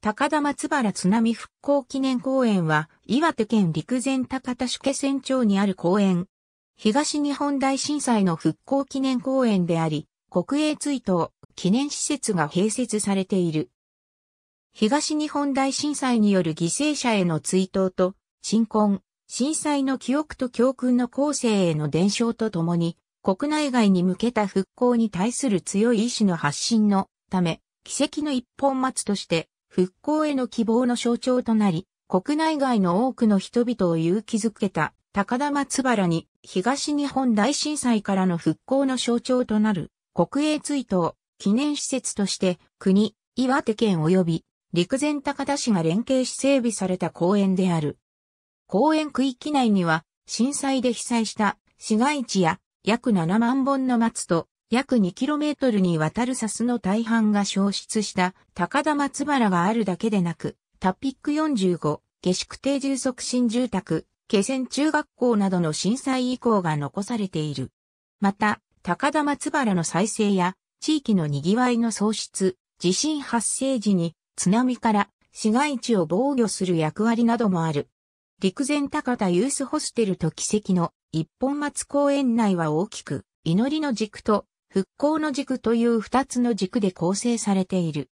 高田松原津波復興記念公園は、岩手県陸前高田市家船町にある公園。東日本大震災の復興記念公園であり、国営追悼記念施設が併設されている。東日本大震災による犠牲者への追悼と、新婚、震災の記憶と教訓の後世への伝承とともに、国内外に向けた復興に対する強い意志の発信のため、奇跡の一本松として、復興への希望の象徴となり、国内外の多くの人々を勇気づけた高田松原に東日本大震災からの復興の象徴となる国営追悼記念施設として国、岩手県及び陸前高田市が連携し整備された公園である。公園区域内には震災で被災した市街地や約7万本の松と約 2km にわたる砂州の大半が消失した高田松原があるだけでなく、タピック45、下宿定住促進住宅、気仙中学校などの震災遺構が残されている。また、高田松原の再生や地域の賑わいの創出、地震発生時に津波から市街地を防御する役割などもある。陸前高田ユースホステルと奇跡の一本松公園内は大きく、祈りの軸と復興の軸という二つの軸で構成されている。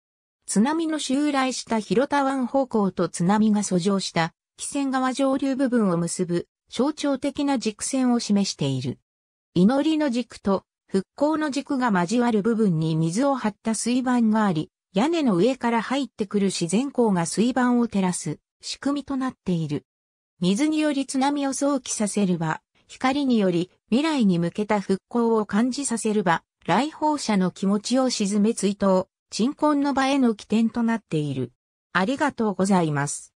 津波の襲来した広田湾方向と津波が遡上した、汽船川上流部分を結ぶ、象徴的な軸線を示している。祈りの軸と復興の軸が交わる部分に水を張った水盤があり、屋根の上から入ってくる自然光が水盤を照らす仕組みとなっている。水により津波を想起させるは、光により未来に向けた復興を感じさせる場、来訪者の気持ちを沈め追悼、鎮魂の場への起点となっている。ありがとうございます。